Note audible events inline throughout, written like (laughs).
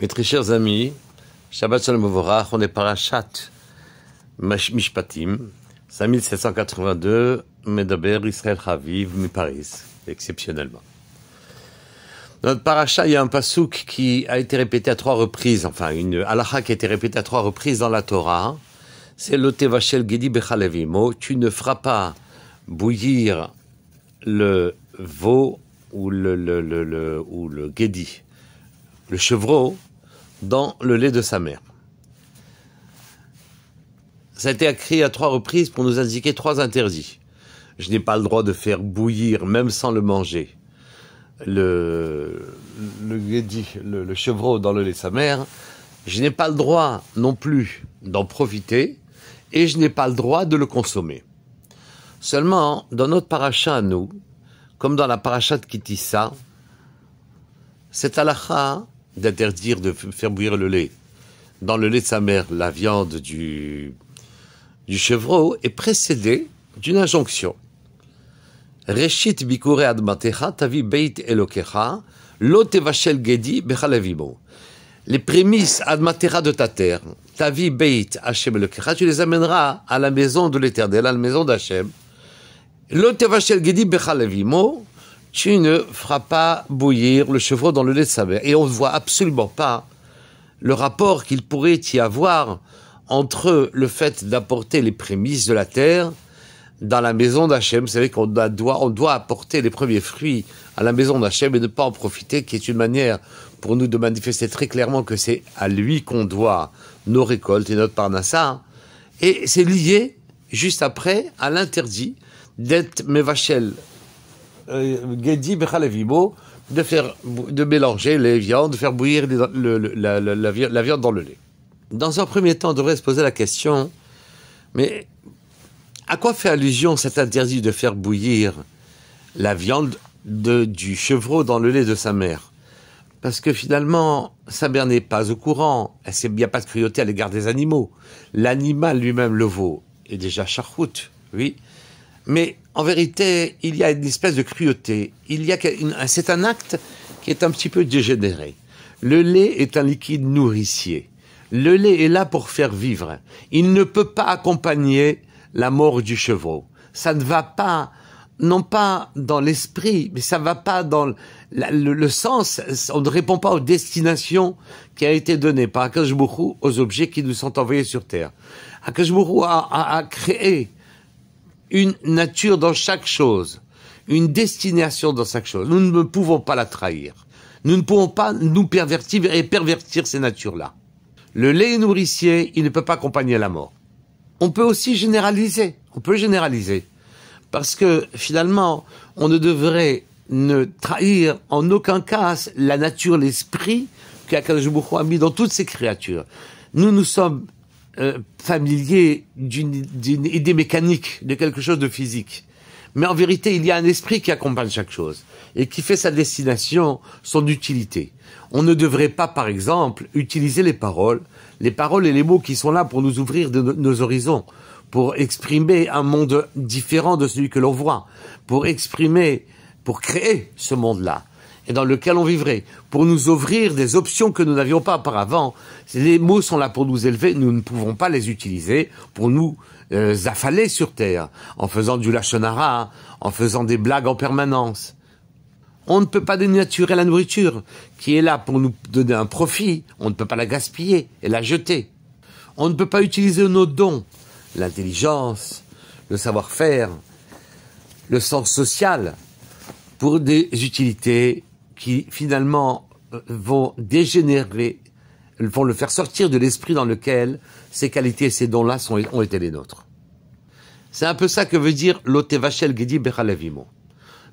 Mes très chers amis, Shabbat Shalom Ovorach, on est parachat Mishpatim, 5782, Medaber Israël Haviv, mi Paris, exceptionnellement. Dans notre parachat, il y a un pasouk qui a été répété à trois reprises, enfin une halacha qui a été répétée à trois reprises dans la Torah. C'est le Gedi Bechalevimo. Tu ne feras pas bouillir le veau ou le, le, le, ou le Gedi, le chevreau, dans le lait de sa mère. Ça a été écrit à trois reprises pour nous indiquer trois interdits. Je n'ai pas le droit de faire bouillir, même sans le manger, le, le, chevreau dans le lait de sa mère. Je n'ai pas le droit non plus d'en profiter et je n'ai pas le droit de le consommer. Seulement, dans notre paracha à nous, comme dans la paracha de Kitissa, cette halakha d'interdire de faire bouillir le lait dans le lait de sa mère la viande du, du chevreau est précédée d'une injonction. Reshit bikure admatecha tavi beit elokecha lo tevachel gedi bechalevimo. Les prémices admatera de ta terre, tavi beit Hachem elokecha, tu les amèneras à la maison de l'éternel, à la maison d'Hachem. Lo tevachel gedi bechalevimo tu ne feras pas bouillir le chevreau dans le lait de sa mère. Et on ne voit absolument pas le rapport qu'il pourrait y avoir entre le fait d'apporter les prémices de la terre dans la maison d'Hachem. Vous savez qu'on doit, apporter les premiers fruits à la maison d'Hachem et ne pas en profiter, qui est une manière pour nous de manifester très clairement que c'est à lui qu'on doit nos récoltes et notre parnassa. Et c'est lié, juste après, à l'interdit d'être mevachel euh, de faire, de mélanger les viandes, de faire bouillir la, la, viande dans le lait. Dans un premier temps, on devrait se poser la question, mais à quoi fait allusion cet interdit de faire bouillir la viande de, du chevreau dans le lait de sa mère Parce que finalement, sa mère n'est pas au courant, il n'y a pas de cruauté à l'égard des animaux. L'animal lui-même, le veau, est déjà charroute, oui. Mais en vérité, il y a une espèce de cruauté. Il y a c'est un acte qui est un petit peu dégénéré. Le lait est un liquide nourricier. Le lait est là pour faire vivre. Il ne peut pas accompagner la mort du chevreau. Ça ne va pas, non pas dans l'esprit, mais ça ne va pas dans le, sens. On ne répond pas aux destinations qui a été données par Akashbourou aux objets qui nous sont envoyés sur Terre. Akashbourou a, a créé une nature dans chaque chose, une destination dans chaque chose. Nous ne pouvons pas la trahir. Nous ne pouvons pas nous pervertir et pervertir ces natures-là. Le lait nourricier, il ne peut pas accompagner la mort. On peut aussi généraliser. On peut généraliser. Parce que finalement, on ne devrait ne trahir en aucun cas la nature, l'esprit qu'Akadosh a mis dans toutes ces créatures. Nous, nous sommes euh, familier d'une idée mécanique, de quelque chose de physique. Mais en vérité, il y a un esprit qui accompagne chaque chose et qui fait sa destination, son utilité. On ne devrait pas, par exemple, utiliser les paroles, les paroles et les mots qui sont là pour nous ouvrir de nos horizons, pour exprimer un monde différent de celui que l'on voit, pour exprimer, pour créer ce monde-là et dans lequel on vivrait, pour nous ouvrir des options que nous n'avions pas auparavant. Les mots sont là pour nous élever, nous ne pouvons pas les utiliser pour nous euh, affaler sur terre, en faisant du lachonara, en faisant des blagues en permanence. On ne peut pas dénaturer la nourriture, qui est là pour nous donner un profit, on ne peut pas la gaspiller et la jeter. On ne peut pas utiliser nos dons, l'intelligence, le savoir-faire, le sens social, pour des utilités qui finalement euh, vont dégénérer, vont le faire sortir de l'esprit dans lequel ces qualités et ces dons-là ont été les nôtres. C'est un peu ça que veut dire l'otevachel gedi bechalavimo.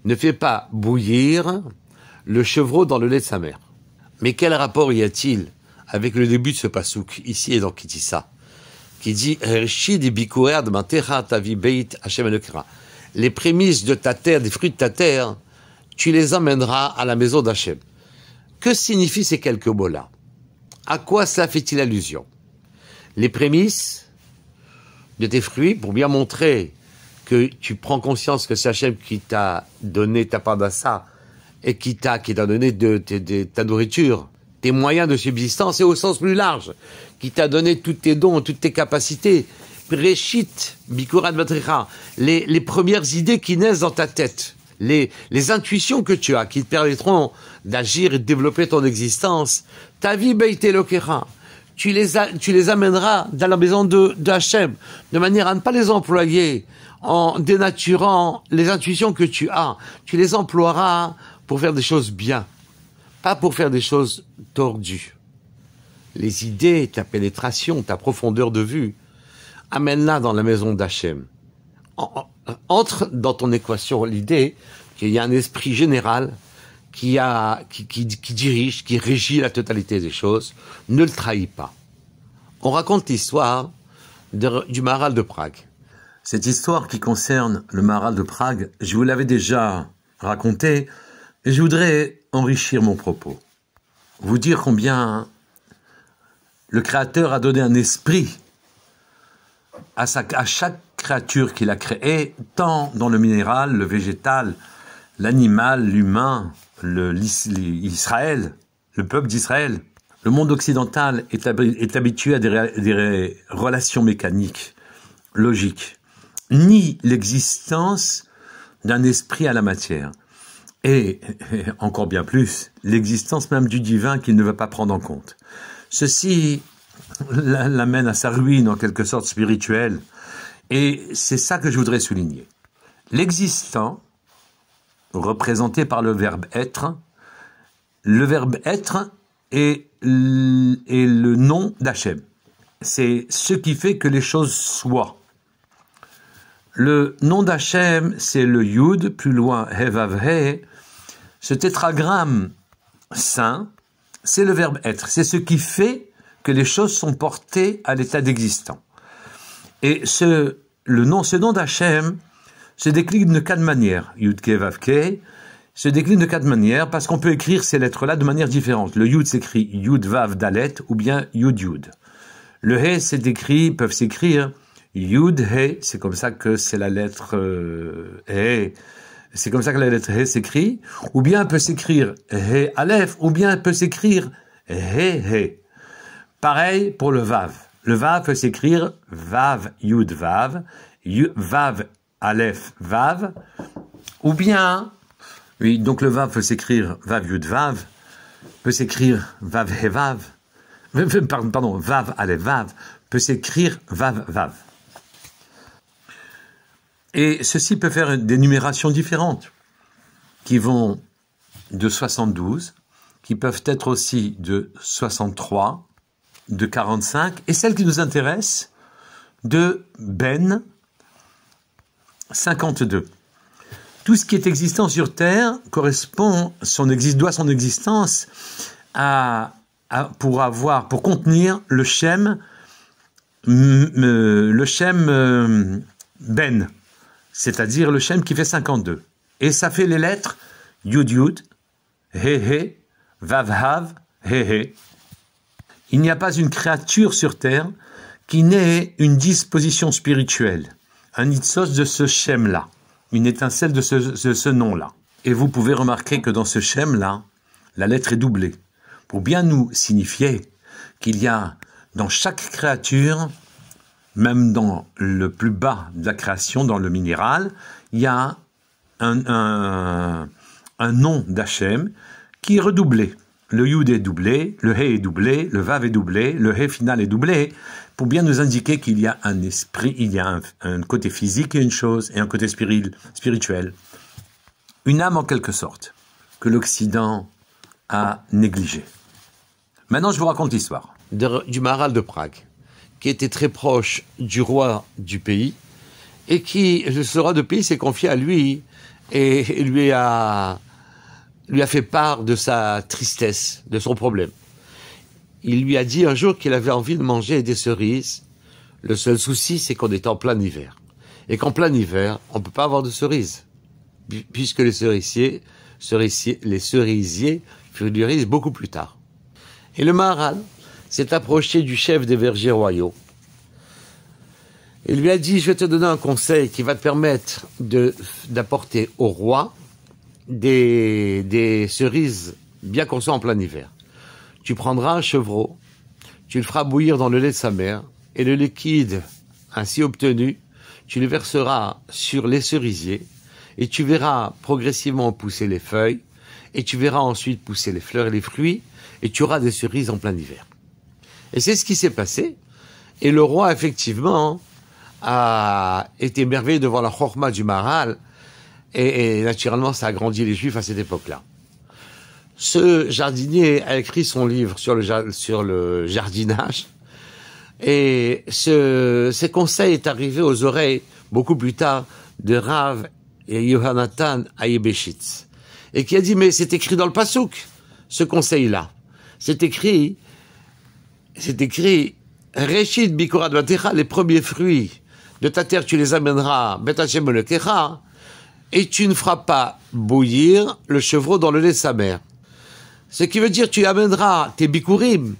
Ne fais pas bouillir le chevreau dans le lait de sa mère. Mais quel rapport y a-t-il avec le début de ce pasouk, ici et dans Kitissa, qui dit Les prémices de ta terre, des fruits de ta terre, tu les emmèneras à la maison d'Hachem. Que signifient ces quelques mots-là À quoi cela fait-il allusion Les prémices de tes fruits pour bien montrer que tu prends conscience que c'est Hachem qui t'a donné ta pandassa et qui t'a qui t'a donné de, ta nourriture, tes moyens de subsistance et au sens plus large, qui t'a donné tous tes dons, toutes tes capacités. Réchit, Bikurat les, les premières idées qui naissent dans ta tête les, intuitions que tu as qui te permettront d'agir et de développer ton existence, ta vie beite lokera. Tu les, tu les amèneras dans la maison de, de de manière à ne pas les employer en dénaturant les intuitions que tu as. Tu les emploieras pour faire des choses bien, pas pour faire des choses tordues. Les idées, ta pénétration, ta profondeur de vue, amène-la dans la maison d'Hachem entre dans ton équation l'idée qu'il y a un esprit général qui, a, qui, dirige, qui régit la totalité des choses, ne le trahit pas. On raconte l'histoire du Maral de Prague. Cette histoire qui concerne le Maral de Prague, je vous l'avais déjà racontée, je voudrais enrichir mon propos. Vous dire combien le Créateur a donné un esprit à, à chaque Créature qu'il a créé tant dans le minéral, le végétal, l'animal, l'humain, l'Israël, le, peuple d'Israël. Le monde occidental est, habitué à des, relations mécaniques, logiques, ni l'existence d'un esprit à la matière. Et, et (laughs) encore bien plus, l'existence même du divin qu'il ne veut pas prendre en compte. Ceci l'amène à sa ruine en quelque sorte spirituelle, et c'est ça que je voudrais souligner. L'existant, représenté par le verbe être, le verbe être est, le nom d'Hachem. C'est ce qui fait que les choses soient. Le nom d'Hachem, c'est le Yud, plus loin Hevavhe. Ce tétragramme saint, c'est le verbe être. C'est ce qui fait que les choses sont portées à l'état d'existant. Et ce, le nom, ce nom d'Hachem se décline de quatre manières. yud Yudke Vavke se décline de quatre manières parce qu'on peut écrire ces lettres-là de manière différente. Le Yud s'écrit Yud Vav Dalet ou bien Yud Yud. Le He s'est peuvent s'écrire Yud He, c'est comme ça que c'est la lettre euh, C'est comme ça que la lettre He s'écrit. Ou bien peut s'écrire He Aleph, ou bien peut s'écrire He He. Pareil pour le Vav. Le vav peut s'écrire vav yud vav, vav aleph vav, ou bien, oui, donc le vav peut s'écrire vav yud vav, peut s'écrire vav he vav (laughs) pardon, vav aleph vav, peut s'écrire vav vav. Et ceci peut faire des numérations différentes qui vont de 72, qui peuvent être aussi de 63, de 45 et celle qui nous intéresse de Ben 52. Tout ce qui est existant sur Terre correspond, son doit son existence à, pour avoir, pour contenir le Shem, euh, le Shem euh, Ben, c'est-à-dire le Shem qui fait 52. Et ça fait les lettres Yud Yud, He He, Vav Hav, He He, il n'y a pas une créature sur terre qui n'ait une disposition spirituelle, un itzos de ce shem là une étincelle de ce, nom-là. Et vous pouvez remarquer que dans ce shem là la lettre est doublée, pour bien nous signifier qu'il y a dans chaque créature, même dans le plus bas de la création, dans le minéral, il y a un, un nom d'Hachem qui est redoublé le yud est doublé, le he est doublé, le vav est doublé, le he final est doublé, pour bien nous indiquer qu'il y a un esprit, il y a un, côté physique et une chose, et un côté spirituel. Une âme en quelque sorte, que l'Occident a négligée. Maintenant, je vous raconte l'histoire. Du maral de Prague, qui était très proche du roi du pays, et qui, ce roi de pays s'est confié à lui, et lui a lui a fait part de sa tristesse, de son problème. Il lui a dit un jour qu'il avait envie de manger des cerises. Le seul souci, c'est qu'on est en plein hiver. Et qu'en plein hiver, on ne peut pas avoir de cerises. Puisque les cerisiers, les cerisiers fleurissent beaucoup plus tard. Et le Maharan s'est approché du chef des vergers royaux. Il lui a dit, je vais te donner un conseil qui va te permettre d'apporter au roi des, des cerises bien qu'on soit en plein hiver. Tu prendras un chevreau, tu le feras bouillir dans le lait de sa mère, et le liquide ainsi obtenu, tu le verseras sur les cerisiers, et tu verras progressivement pousser les feuilles, et tu verras ensuite pousser les fleurs et les fruits, et tu auras des cerises en plein hiver. Et c'est ce qui s'est passé, et le roi, effectivement, a été merveilleux devant la chorma du Maral, et, naturellement, ça a grandi les Juifs à cette époque-là. Ce jardinier a écrit son livre sur le, jardinage. Et ce, conseil est arrivé aux oreilles, beaucoup plus tard, de Rav et Yohanatan Et qui a dit, mais c'est écrit dans le Passouk, ce conseil-là. C'est écrit, c'est écrit, les premiers fruits de ta terre, tu les amèneras, Betachem et tu ne feras pas bouillir le chevreau dans le lait de sa mère. Ce qui veut dire tu amèneras tes bikurim,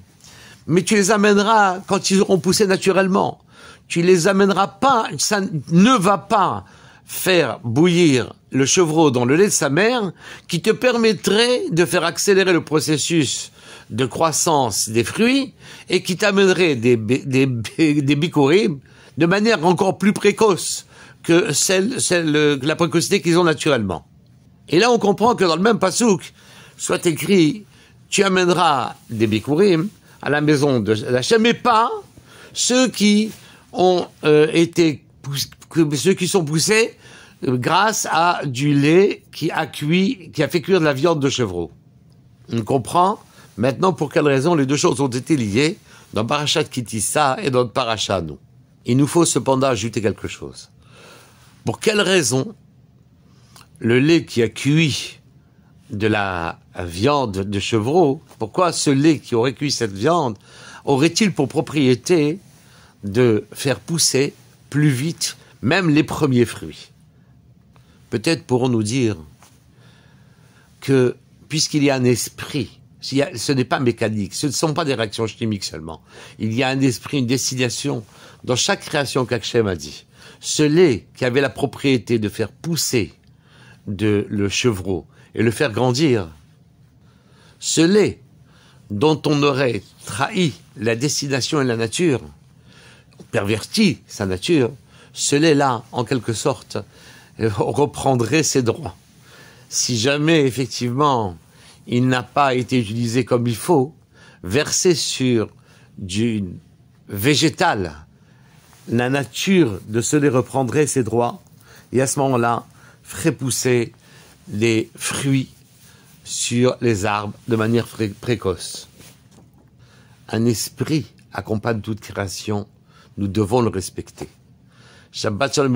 mais tu les amèneras quand ils auront poussé naturellement. Tu les amèneras pas, ça ne va pas faire bouillir le chevreau dans le lait de sa mère qui te permettrait de faire accélérer le processus de croissance des fruits et qui t'amènerait des, des, (laughs) de manière encore plus précoce que celle, celle, euh, la précocité qu'ils ont naturellement. Et là, on comprend que dans le même pasouk, soit écrit, tu amèneras des bikurim à la maison de la mais pas ceux qui ont euh, été, ceux qui sont poussés euh, grâce à du lait qui a cuit, qui a fait cuire de la viande de chevreau. On comprend maintenant pour quelle raison les deux choses ont été liées dans Parachat Kitissa et dans parachat nous. Il nous faut cependant ajouter quelque chose. Pour quelle raison le lait qui a cuit de la viande de chevreau, pourquoi ce lait qui aurait cuit cette viande aurait-il pour propriété de faire pousser plus vite même les premiers fruits Peut-être pourrons nous dire que puisqu'il y a un esprit, ce n'est pas mécanique, ce ne sont pas des réactions chimiques seulement, il y a un esprit, une destination dans chaque création qu'Akshem a dit ce lait qui avait la propriété de faire pousser de le chevreau et le faire grandir, ce lait dont on aurait trahi la destination et la nature, perverti sa nature, ce lait-là, en quelque sorte, (laughs) reprendrait ses droits. Si jamais, effectivement, il n'a pas été utilisé comme il faut, versé sur du végétal, la nature de ceux-là reprendrait ses droits et à ce moment-là ferait pousser les fruits sur les arbres de manière précoce. Un esprit accompagne toute création, nous devons le respecter. Shabbat Shalom